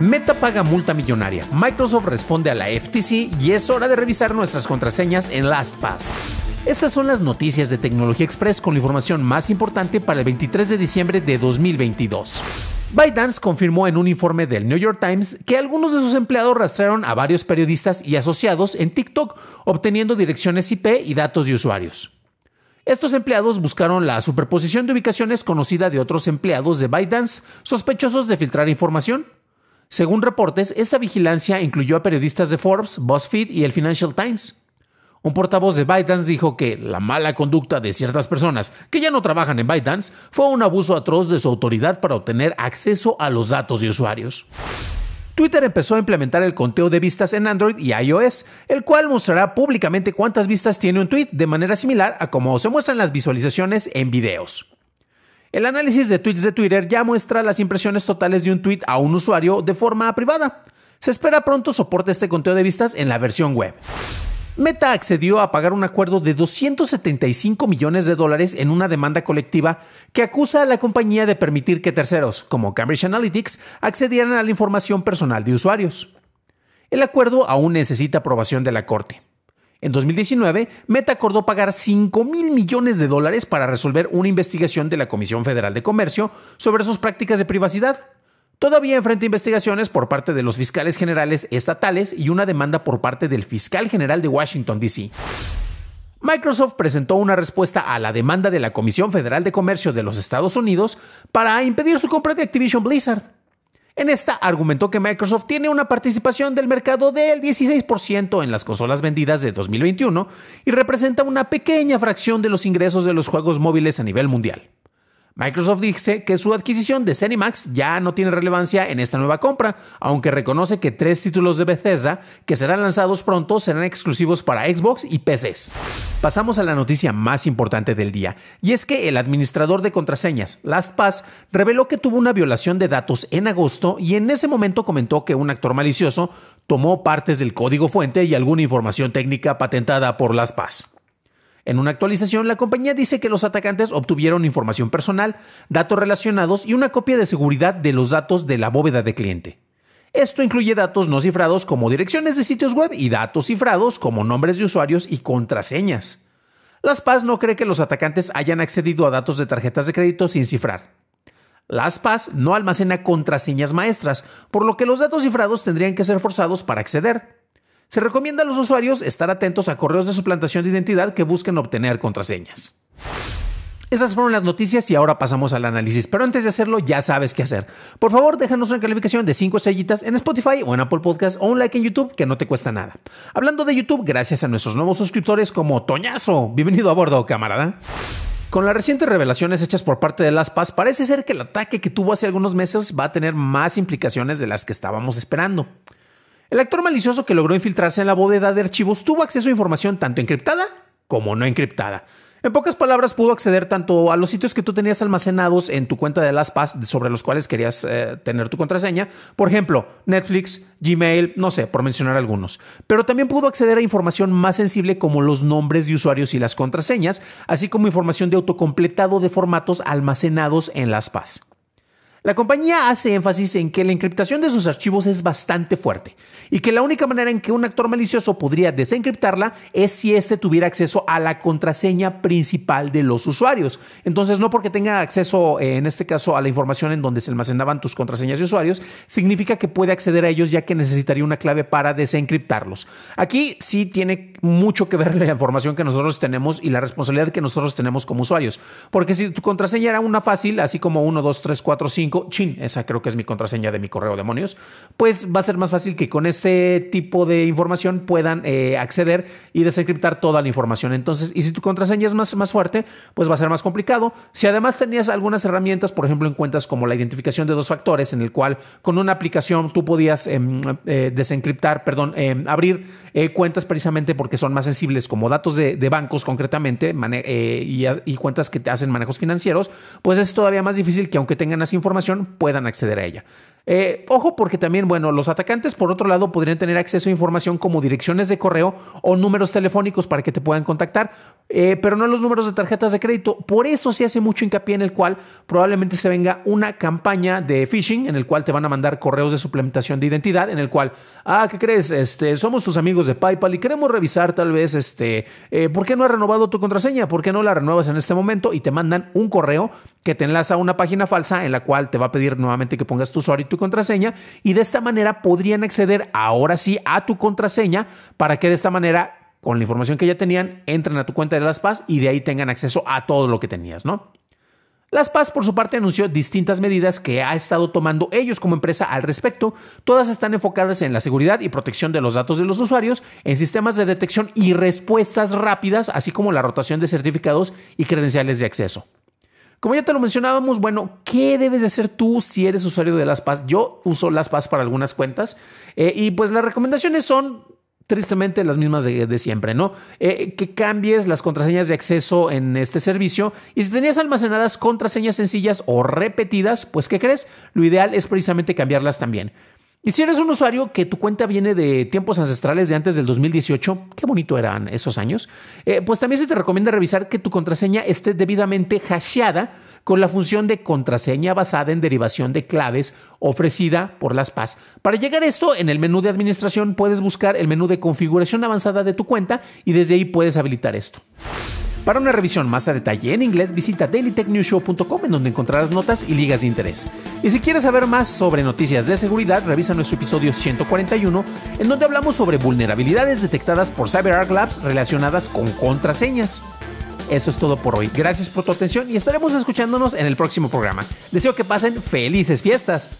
Meta paga multa millonaria. Microsoft responde a la FTC y es hora de revisar nuestras contraseñas en LastPass. Estas son las noticias de Tecnología Express con la información más importante para el 23 de diciembre de 2022. ByteDance confirmó en un informe del New York Times que algunos de sus empleados rastrearon a varios periodistas y asociados en TikTok, obteniendo direcciones IP y datos de usuarios. Estos empleados buscaron la superposición de ubicaciones conocida de otros empleados de ByteDance sospechosos de filtrar información según reportes, esta vigilancia incluyó a periodistas de Forbes, BuzzFeed y el Financial Times. Un portavoz de ByteDance dijo que la mala conducta de ciertas personas que ya no trabajan en ByteDance fue un abuso atroz de su autoridad para obtener acceso a los datos de usuarios. Twitter empezó a implementar el conteo de vistas en Android y iOS, el cual mostrará públicamente cuántas vistas tiene un tweet de manera similar a como se muestran las visualizaciones en videos. El análisis de tweets de Twitter ya muestra las impresiones totales de un tweet a un usuario de forma privada. Se espera pronto soporte este conteo de vistas en la versión web. Meta accedió a pagar un acuerdo de 275 millones de dólares en una demanda colectiva que acusa a la compañía de permitir que terceros, como Cambridge Analytics, accedieran a la información personal de usuarios. El acuerdo aún necesita aprobación de la Corte. En 2019, Meta acordó pagar 5 mil millones de dólares para resolver una investigación de la Comisión Federal de Comercio sobre sus prácticas de privacidad. Todavía enfrenta investigaciones por parte de los fiscales generales estatales y una demanda por parte del fiscal general de Washington, D.C. Microsoft presentó una respuesta a la demanda de la Comisión Federal de Comercio de los Estados Unidos para impedir su compra de Activision Blizzard. En esta argumentó que Microsoft tiene una participación del mercado del 16% en las consolas vendidas de 2021 y representa una pequeña fracción de los ingresos de los juegos móviles a nivel mundial. Microsoft dice que su adquisición de Cenimax ya no tiene relevancia en esta nueva compra, aunque reconoce que tres títulos de Bethesda que serán lanzados pronto serán exclusivos para Xbox y PCs. Pasamos a la noticia más importante del día, y es que el administrador de contraseñas, LastPass, reveló que tuvo una violación de datos en agosto y en ese momento comentó que un actor malicioso tomó partes del código fuente y alguna información técnica patentada por LastPass. En una actualización, la compañía dice que los atacantes obtuvieron información personal, datos relacionados y una copia de seguridad de los datos de la bóveda de cliente. Esto incluye datos no cifrados como direcciones de sitios web y datos cifrados como nombres de usuarios y contraseñas. Las Paz no cree que los atacantes hayan accedido a datos de tarjetas de crédito sin cifrar. Las Paz no almacena contraseñas maestras, por lo que los datos cifrados tendrían que ser forzados para acceder. Se recomienda a los usuarios estar atentos a correos de suplantación de identidad que busquen obtener contraseñas. Esas fueron las noticias y ahora pasamos al análisis. Pero antes de hacerlo, ya sabes qué hacer. Por favor, déjanos una calificación de 5 estrellitas en Spotify o en Apple Podcast o un like en YouTube que no te cuesta nada. Hablando de YouTube, gracias a nuestros nuevos suscriptores como Toñazo. Bienvenido a bordo, camarada. Con las recientes revelaciones hechas por parte de Las Paz, parece ser que el ataque que tuvo hace algunos meses va a tener más implicaciones de las que estábamos esperando. El actor malicioso que logró infiltrarse en la bóveda de archivos tuvo acceso a información tanto encriptada como no encriptada. En pocas palabras, pudo acceder tanto a los sitios que tú tenías almacenados en tu cuenta de las sobre los cuales querías eh, tener tu contraseña, por ejemplo, Netflix, Gmail, no sé, por mencionar algunos. Pero también pudo acceder a información más sensible como los nombres de usuarios y las contraseñas, así como información de autocompletado de formatos almacenados en las la compañía hace énfasis en que la encriptación de sus archivos es bastante fuerte y que la única manera en que un actor malicioso podría desencriptarla es si éste tuviera acceso a la contraseña principal de los usuarios. Entonces, no porque tenga acceso, eh, en este caso, a la información en donde se almacenaban tus contraseñas de usuarios, significa que puede acceder a ellos ya que necesitaría una clave para desencriptarlos. Aquí sí tiene mucho que ver la información que nosotros tenemos y la responsabilidad que nosotros tenemos como usuarios. Porque si tu contraseña era una fácil, así como 1, 2, 3, 4, 5, chin, esa creo que es mi contraseña de mi correo demonios, pues va a ser más fácil que con ese tipo de información puedan eh, acceder y desencriptar toda la información. Entonces, y si tu contraseña es más, más fuerte, pues va a ser más complicado. Si además tenías algunas herramientas, por ejemplo, en cuentas como la identificación de dos factores, en el cual con una aplicación tú podías em, eh, desencriptar, perdón, em, abrir eh, cuentas precisamente porque son más sensibles como datos de, bancos concretamente y, y cuentas que te hacen manejos financieros, pues es todavía más difícil que aunque tengan esa información, puedan acceder a ella. Eh, ojo porque también, bueno, los atacantes por otro lado podrían tener acceso a información como direcciones de correo o números telefónicos para que te puedan contactar, eh, pero no los números de tarjetas de crédito. Por eso se hace mucho hincapié en el cual probablemente se venga una campaña de phishing en el cual te van a mandar correos de suplementación de identidad en el cual, ah, ¿qué crees? Este, somos tus amigos de PayPal y queremos revisar tal vez, este, eh, ¿por qué no has renovado tu contraseña? ¿Por qué no la renuevas en este momento? Y te mandan un correo que te enlaza a una página falsa en la cual te va a pedir nuevamente que pongas tu usuario y tu contraseña y de esta manera podrían acceder ahora sí a tu contraseña para que de esta manera con la información que ya tenían entren a tu cuenta de Las Paz y de ahí tengan acceso a todo lo que tenías, ¿no? Las Paz, por su parte, anunció distintas medidas que ha estado tomando ellos como empresa al respecto. Todas están enfocadas en la seguridad y protección de los datos de los usuarios, en sistemas de detección y respuestas rápidas, así como la rotación de certificados y credenciales de acceso. Como ya te lo mencionábamos, bueno, ¿qué debes de hacer tú si eres usuario de las LastPass? Yo uso LastPass para algunas cuentas eh, y pues las recomendaciones son tristemente las mismas de, siempre, ¿no? Eh, que cambies las contraseñas de acceso en este servicio y si tenías almacenadas contraseñas sencillas o repetidas, pues ¿qué crees? Lo ideal es precisamente cambiarlas también. Y si eres un usuario que tu cuenta viene de tiempos ancestrales de antes del 2018, qué bonito eran esos años, eh, pues también se te recomienda revisar que tu contraseña esté debidamente hasheada con la función de contraseña basada en derivación de claves ofrecida por las PAS. Para llegar a esto, en el menú de administración puedes buscar el menú de configuración avanzada de tu cuenta y desde ahí puedes habilitar esto. Para una revisión más a detalle en inglés, visita dailytechnewshow.com en donde encontrarás notas y ligas de interés. Y si quieres saber más sobre noticias de seguridad, revisa nuestro episodio 141 en donde hablamos sobre vulnerabilidades detectadas por CyberArk Labs relacionadas con contraseñas. Eso es todo por hoy. Gracias por tu atención y estaremos escuchándonos en el próximo programa. Deseo que pasen felices fiestas.